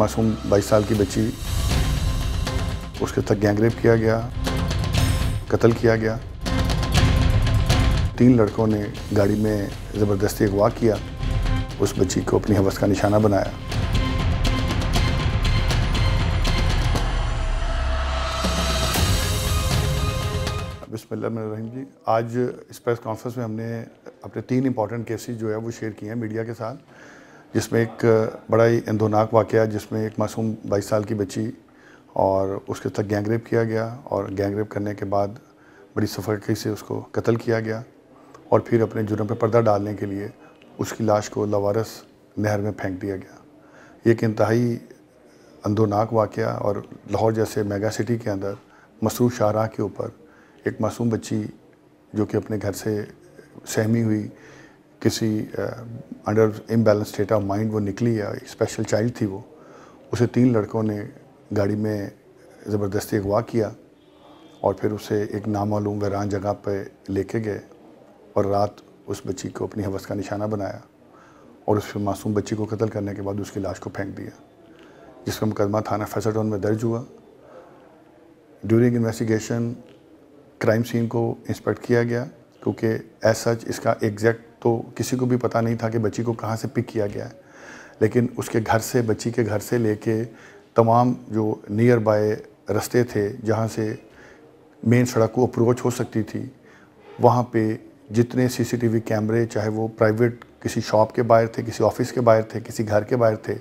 मासूम 22 साल की बच्ची उसके तक गैंगरेप किया गया कत्ल किया गया तीन लड़कों ने गाड़ी में ज़बरदस्ती अगवा किया उस बच्ची को अपनी हवस का निशाना बनाया रहीम जी आज इस प्रेस कॉन्फ्रेंस में हमने अपने तीन इंपॉर्टेंट केसेस जो है वो शेयर किए हैं मीडिया के साथ जिसमें एक बड़ा ही इंदोनाक वाक़ जिसमें एक मासूम बाईस साल की बच्ची और उसके साथ गैंगरेप किया गया और गैंगरेप करने के बाद बड़ी सफरकी से उसको कत्ल किया गया और फिर अपने जुर्म पर पर्दा डालने के लिए उसकी लाश को लवारस नहर में फेंक दिया गया ये एक इंतहाई अंदोनाक वाक़ और लाहौर जैसे मेगा सिटी के अंदर मसरू शाहरा के ऊपर एक मासूम बच्ची जो कि अपने घर से सहमी हुई किसी under imbalance state of mind वो निकली या स्पेशल चाइल्ड थी वो उसे तीन लड़कों ने गाड़ी में ज़बरदस्ती अगवा किया और फिर उसे एक नामालूम वैरान जगह पर लेके गए और रात उस बच्ची को अपनी हवस का निशाना बनाया और उस मासूम बच्ची को कत्ल करने के बाद उसकी लाश को फेंक दिया जिसका मुकदमा थाना फैसलटोन में दर्ज हुआ ड्यूरिंग इन्वेस्टिगेशन क्राइम सीन को इंस्पेक्ट किया गया क्योंकि एज सच इसका एग्जैक्ट तो किसी को भी पता नहीं था कि बच्ची को कहाँ से पिक किया गया है लेकिन उसके घर से बच्ची के घर से लेके तमाम जो नियर बाय रस्ते थे जहाँ से मेन सड़क को अप्रोच हो सकती थी वहाँ पे जितने सीसीटीवी कैमरे चाहे वो प्राइवेट किसी शॉप के बाहर थे किसी ऑफिस के बाहर थे किसी घर के बाहर थे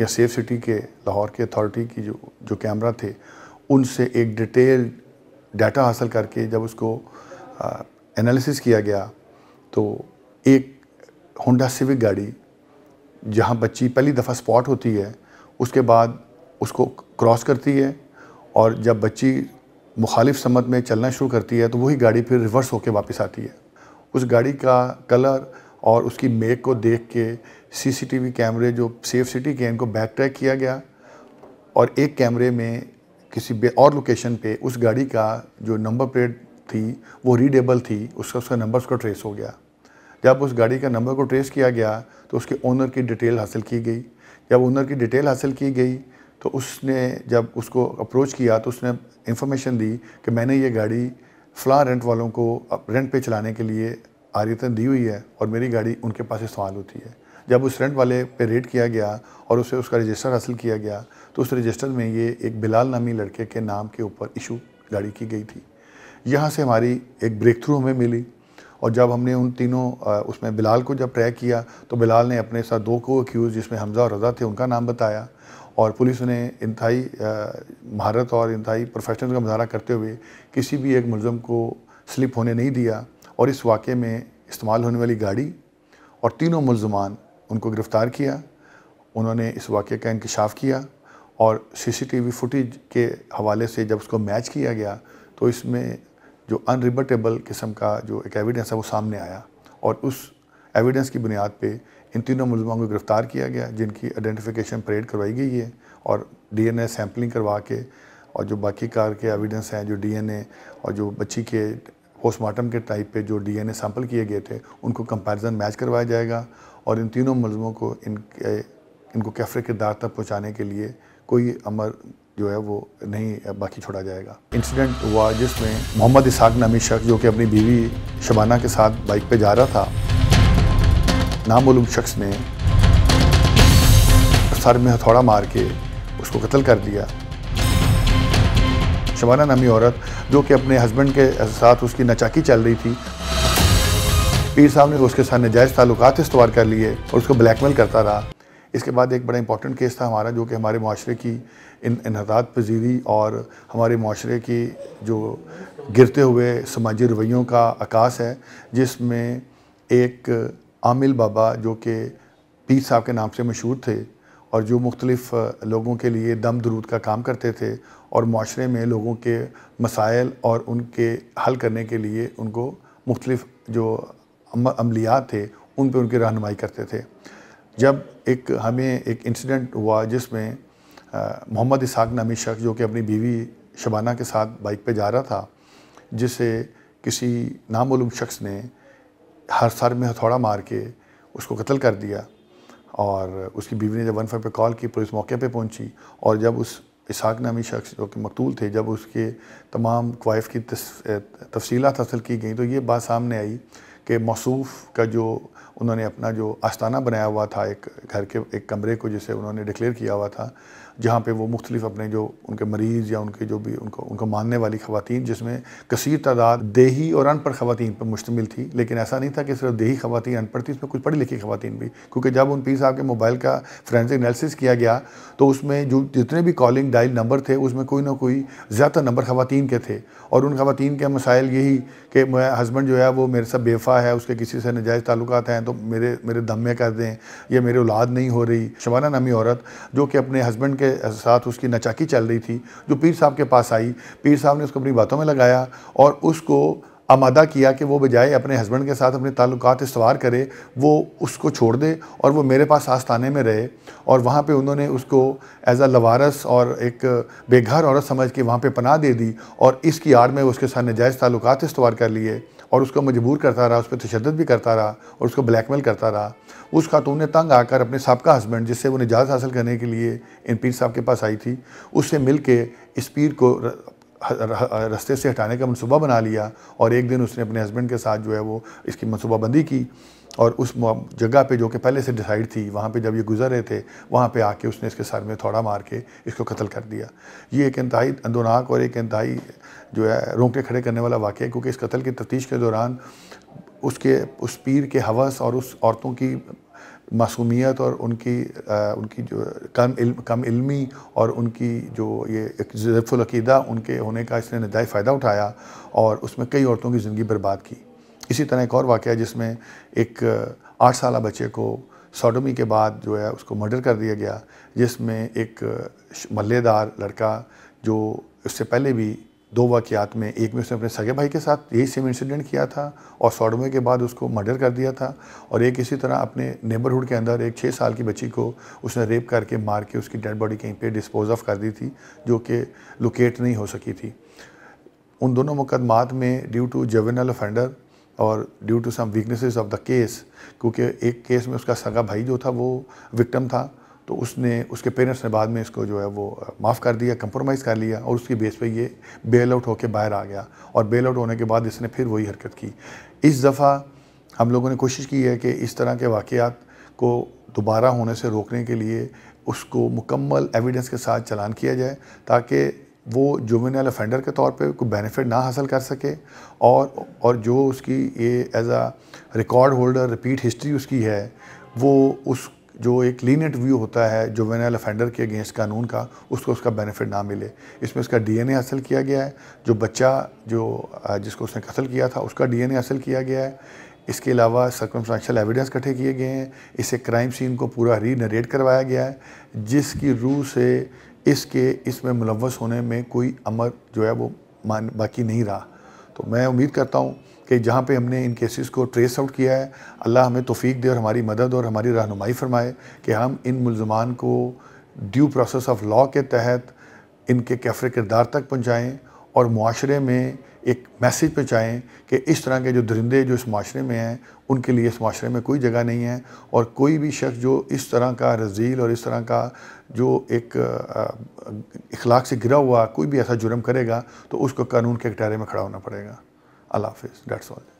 या सेफ सिटी के लाहौर के अथॉरिटी की जो जो कैमरा थे उनसे एक डिटेल डाटा हासिल करके जब उसको एनालिसिस किया गया तो एक होंडा सिविक गाड़ी जहाँ बच्ची पहली दफ़ा स्पॉट होती है उसके बाद उसको क्रॉस करती है और जब बच्ची मुखालिफ समत में चलना शुरू करती है तो वही गाड़ी फिर रिवर्स होकर वापस आती है उस गाड़ी का कलर और उसकी मेक को देख के सीसीटीवी कैमरे जो सेफ सिटी के इनको बैक ट्रैक किया गया और एक कैमरे में किसी और लोकेशन पे उस गाड़ी का जो नंबर प्लेट थी वो रीडेबल थी उसका उसका नंबर उसका ट्रेस हो गया जब उस गाड़ी का नंबर को ट्रेस किया गया तो उसके ओनर की डिटेल हासिल की गई जब ओनर की डिटेल हासिल की गई तो उसने जब उसको अप्रोच किया तो उसने इंफॉर्मेशन दी कि मैंने ये गाड़ी फ़लाँ रेंट वालों को रेंट पे चलाने के लिए आरियतन दी हुई है और मेरी गाड़ी उनके पास इस्तेमाल होती है जब उस रेंट वाले पे रेट किया गया और उसे उसका रजिस्टर हासिल किया गया तो उस रजिस्टर में ये एक बिलाल नामी लड़के के नाम के ऊपर इशू गाड़ी की गई थी यहाँ से हमारी एक ब्रेक थ्रू हमें मिली और जब हमने उन तीनों उसमें बिलाल को जब ट्रैक किया तो बिलाल ने अपने साथ दो को अक्यूज़ जिसमें हमजा और रज़ा थे उनका नाम बताया और पुलिस ने इंतहाई महारत और इंतहाई प्रोफेशनल का मुजाहरा करते हुए किसी भी एक मुलम को स्लिप होने नहीं दिया और इस वाक़े में इस्तेमाल होने वाली गाड़ी और तीनों मुलजमान उनको गिरफ़्तार किया उन्होंने इस वाक़े का इंकशाफ किया और सीसीटीवी फुटेज के हवाले से जब उसको मैच किया गया तो इसमें जो अनरिबटेबल किस्म का जो एक एविडेंस है वो सामने आया और उस एविडेंस की बुनियाद पे इन तीनों मुलमों को गिरफ़्तार किया गया जिनकी आइडेंटिफिकेशन परेड करवाई गई है और डीएनए सैम्पलिंग करवा के और जो बाकी कार के एविडेंस हैं जो डीएनए और जो बच्ची के पोस्टमार्टम के टाइप पे जो ए सैम्पल किए गए थे उनको कंपेरिजन मैच करवाया जाएगा और इन तीनों मुलजमों को इनके इनको कैफरे किरदार तक पहुँचाने के लिए कोई अमर जो है वो नहीं बाकी छोड़ा जाएगा इंसिडेंट हुआ जिसमें मोहम्मद इसहाक नामी शख्स जो कि अपनी बीवी शबाना के साथ बाइक पे जा रहा था नामूम शख्स ने सर में हथौड़ा मार के उसको कत्ल कर दिया शबाना नामी औरत जो कि अपने हस्बैंड के साथ उसकी नचाकी चल रही थी पीर साहब ने उसके साथ नजायज़ ताल्लुकात इस्तवार कर लिए और उसको ब्लैकमेल करता रहा इसके बाद एक बड़ा इंपॉर्टेंट केस था हमारा जो कि हमारे माशरे की इन इनहदात पजीरी और हमारे माशरे की जो गिरते हुए समाजी रवैयों का आकाश है जिसमें एक आमिल बाबा जो कि पीर साहब के नाम से मशहूर थे और जो मुख्तलिफ़ लोगों के लिए दम दरूद का काम करते थे और माशरे में लोगों के मसाइल और उनके हल करने के लिए उनको मुख्तलफ जो अमलियात थे उन पर उनकी रहनमाई करते थे जब एक हमें एक इंसिडेंट हुआ जिसमें मोहम्मद इसाक नामी शख्स जो कि अपनी बीवी शबाना के साथ बाइक पे जा रहा था जिसे किसी नामूम शख्स ने हर सर में हथौड़ा मार के उसको कत्ल कर दिया और उसकी बीवी ने जब वन फाइव पर कॉल की पुलिस मौके पे पहुंची और जब उस इसाक नामी शख्स जो कि मकतूल थे जब उसके तमाम क्वाइफ की तफसीत हासिल की गई तो ये बात सामने आई कि मौसूफ का जो उन्होंने अपना जो आस्ताना बनाया हुआ था एक घर के एक कमरे को जिसे उन्होंने डिक्लेयर किया हुआ था जहाँ पर वो मुख्तलिफ अपने जो उनके मरीज़ या उनके जो भी उनको उनको मानने वाली खुवान जिसमें कसर तादाद देही और अनपढ़ खातन पर मुश्तमिल थी लेकिन ऐसा नहीं था कि सिर्फ देही खुवान अनपढ़ थी इसमें कुछ पढ़ी लिखी खुवान भी क्योंकि जब उन पी साहब के मोबाइल का फ्रेंसिक एनालिसिस किया गया तो उसमें जो जितने भी कॉलिंग डायल नंबर थे उसमें कोई ना कोई ज़्यादा नंबर खुवान के थे और उन खुवान के मसाइल यही कि मैं हस्बैंड जो है वो मेरे साथ बेफा है उसके किसी से नजायज़ ताल्लुक हैं तो मेरे मेरे दम में कर दें या मेरे औलाद नहीं हो रही शबाना नामी औरत जो कि अपने हस्बैंड के के साथ उसकी नचाकी चल रही थी जो पीर साहब के पास आई पीर साहब ने उसको अपनी बातों में लगाया और उसको आमादा किया कि वो बजाय अपने हस्बैंड के साथ अपने ताल्लुक इसवार करे वो उसको छोड़ दे और वो मेरे पास आस्थाने में रहे और वहाँ पे उन्होंने उसको एज अ लवारस और एक बेघर औरत समझ के वहाँ पे पनाह दे दी और इसकी आड़ में उसके साथ नजायज़ ताल्लुक इस्तवार कर लिए और उसको मजबूर करता रहा उस पर तशद भी करता रहा और उसको ब्लैकमेल करता रहा उस खातून ने तंग आकर अपने सबका हस्बैंड जिससे वो निजात हासिल करने के लिए इन पीर साहब के पास आई थी उससे मिल के इस पीर को रस्ते से हटाने का मनसूबा बना लिया और एक दिन उसने अपने हस्बैंड के साथ जो है वो इसकी मनसूबाबंदी की और उस जगह पे जो कि पहले से डिसाइड थी वहाँ पे जब ये गुजर रहे थे वहाँ पे आके उसने इसके सर में थोड़ा मार के इसको कत्ल कर दिया ये एक इंतहाई अंदोनाक और एक इंतहाई जो है रोंगटे खड़े करने वाला वाक़ है क्योंकि इस कत्ल की तफ्तीश के दौरान उसके उस पीर के हवस और उस औरतों की मासूमियत और उनकी आ, उनकी जो कम इल्म कम इल्मी और उनकी जो ये ज़फ़ुलकीदा उनके होने का इसने नदाय फ़ायदा उठाया और उसमें कई औरतों की ज़िंदगी बर्बाद की इसी तरह एक और वाक़ जिसमें एक आठ साल बच्चे को सोडोमी के बाद जो है उसको मर्डर कर दिया गया जिसमें एक मल्लेदार लड़का जो उससे पहले भी दो वाकियात में एक में उसने अपने सगे भाई के साथ यही सेम इंसिडेंट किया था और सौडमे के बाद उसको मर्डर कर दिया था और एक इसी तरह अपने नेबरहुड के अंदर एक छः साल की बच्ची को उसने रेप करके मार के उसकी डेड बॉडी कहीं पे डिस्पोज ऑफ कर दी थी जो कि लोकेट नहीं हो सकी थी उन दोनों मुकदमात में ड्यू टू जवेनल ऑफेंडर और due to some weaknesses of the case क्योंकि एक केस में उसका सगा भाई जो था वो विक्टम था तो उसने उसके पेरेंट्स ने बाद में इसको जो है वो माफ़ कर दिया कंप्रोमाइज़ कर लिया और उसकी बेस पे ये बेल आउट होकर बाहर आ गया और बेल आउट होने के बाद इसने फिर वही हरकत की इस दफ़ा हम लोगों ने कोशिश की है कि इस तरह के वाक़ को दोबारा होने से रोकने के लिए उसको मुकम्मल एविडेंस के साथ चलान किया जाए ताकि वो जुमिनल अफेंडर के तौर पे कोई बेनिफिट ना हासिल कर सके और और जो उसकी ये as a record holder repeat history उसकी है वो उस जो एक लीनट व्यू होता है जो वेनाइल अफेंडर के अगेंस्ट कानून का उसको उसका बेनिफिट ना मिले इसमें इसका डीएनए हासिल किया गया है जो बच्चा जो जिसको उसने कत्ल किया था उसका डीएनए हासिल किया गया है इसके अलावा सर्कमस्टांशल एविडेंस इकट्ठे किए गए हैं इसे क्राइम सीन को पूरा री नरेट करवाया गया है जिसकी रूह से इसके इसमें मुलवस होने में कोई अमर जो है वो मान बाकी नहीं रहा तो मैं उम्मीद करता हूँ कि जहाँ पे हमने इन केसेस को ट्रेस आउट किया है अल्लाह हमें तोफ़ी दे और हमारी मदद और हमारी रहनुमाई फरमाए कि हम इन मुलजमान को ड्यू प्रोसेस ऑफ लॉ के तहत इनके कैफरे किरदार तक पहुँचाएँ और माशरे में एक मैसेज पहुँचाएँ कि इस तरह के जो दरिंदे जो इस माशरे में हैं उनके लिए इस माशरे में कोई जगह नहीं है और कोई भी शख्स जो इस तरह का रजील और इस तरह का जो एक इखलाक से गिरा हुआ कोई भी ऐसा जुर्म करेगा तो उसको कानून के कटहरे में खड़ा होना पड़ेगा अल्लाह हाफिज़ डेट्स ऑल